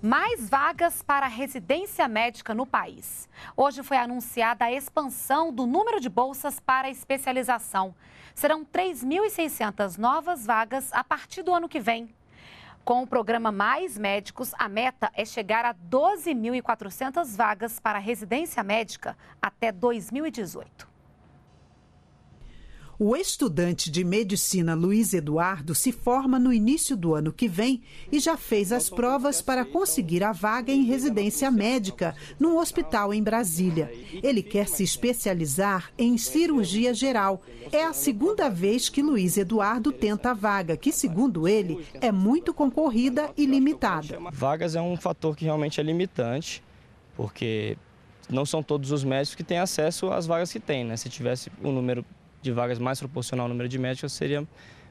mais vagas para residência médica no país. Hoje foi anunciada a expansão do número de bolsas para especialização. Serão 3.600 novas vagas a partir do ano que vem. Com o programa Mais Médicos, a meta é chegar a 12.400 vagas para residência médica até 2018. O estudante de medicina Luiz Eduardo se forma no início do ano que vem e já fez as provas para conseguir a vaga em residência médica num hospital em Brasília. Ele quer se especializar em cirurgia geral. É a segunda vez que Luiz Eduardo tenta a vaga, que, segundo ele, é muito concorrida e limitada. Vagas é um fator que realmente é limitante, porque não são todos os médicos que têm acesso às vagas que têm, né? Se tivesse um número de vagas mais proporcional ao número de médicos, seria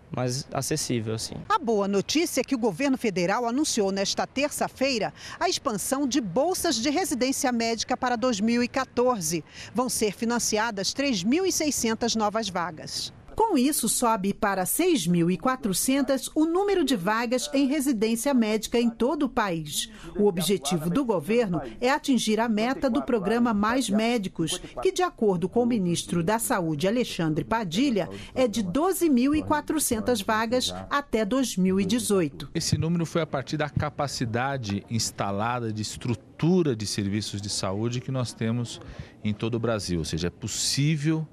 mais acessível, assim. A boa notícia é que o governo federal anunciou nesta terça-feira a expansão de bolsas de residência médica para 2014. Vão ser financiadas 3.600 novas vagas. Com isso, sobe para 6.400 o número de vagas em residência médica em todo o país. O objetivo do governo é atingir a meta do programa Mais Médicos, que, de acordo com o ministro da Saúde, Alexandre Padilha, é de 12.400 vagas até 2018. Esse número foi a partir da capacidade instalada de estrutura de serviços de saúde que nós temos em todo o Brasil, ou seja, é possível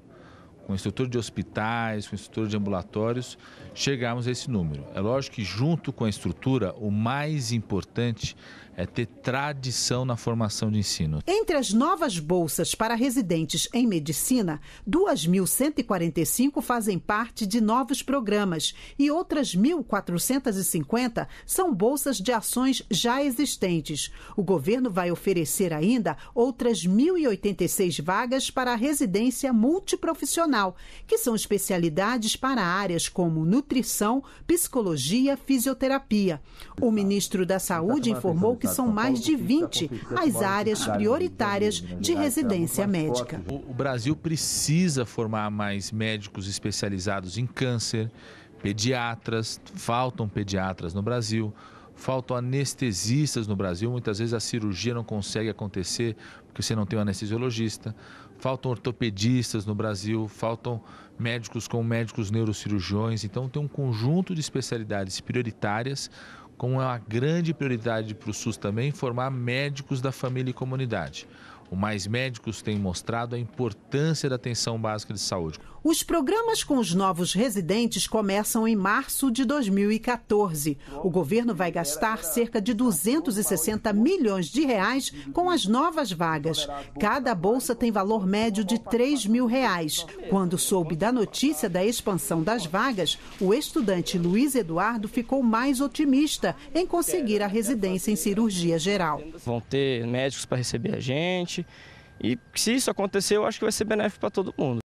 com o instrutor de hospitais, com o instrutor de ambulatórios, chegarmos a esse número. É lógico que, junto com a estrutura, o mais importante é ter tradição na formação de ensino. Entre as novas bolsas para residentes em medicina, 2.145 fazem parte de novos programas e outras 1.450 são bolsas de ações já existentes. O governo vai oferecer ainda outras 1.086 vagas para a residência multiprofissional profissional, que são especialidades para áreas como nutrição, psicologia, fisioterapia. O ministro da tá Saúde informou que são mais de 20 as áreas prioritárias de residência médica. O Brasil precisa formar mais médicos especializados em câncer, pediatras, faltam pediatras no Brasil Faltam anestesistas no Brasil, muitas vezes a cirurgia não consegue acontecer porque você não tem um anestesiologista. Faltam ortopedistas no Brasil, faltam médicos com médicos neurocirurgiões. Então, tem um conjunto de especialidades prioritárias como é uma grande prioridade para o SUS também formar médicos da família e comunidade. O Mais Médicos tem mostrado a importância da atenção básica de saúde. Os programas com os novos residentes começam em março de 2014. O governo vai gastar cerca de 260 milhões de reais com as novas vagas. Cada bolsa tem valor médio de 3 mil reais. Quando soube da notícia da expansão das vagas, o estudante Luiz Eduardo ficou mais otimista em conseguir a residência em cirurgia geral. Vão ter médicos para receber a gente e se isso acontecer, eu acho que vai ser benéfico para todo mundo.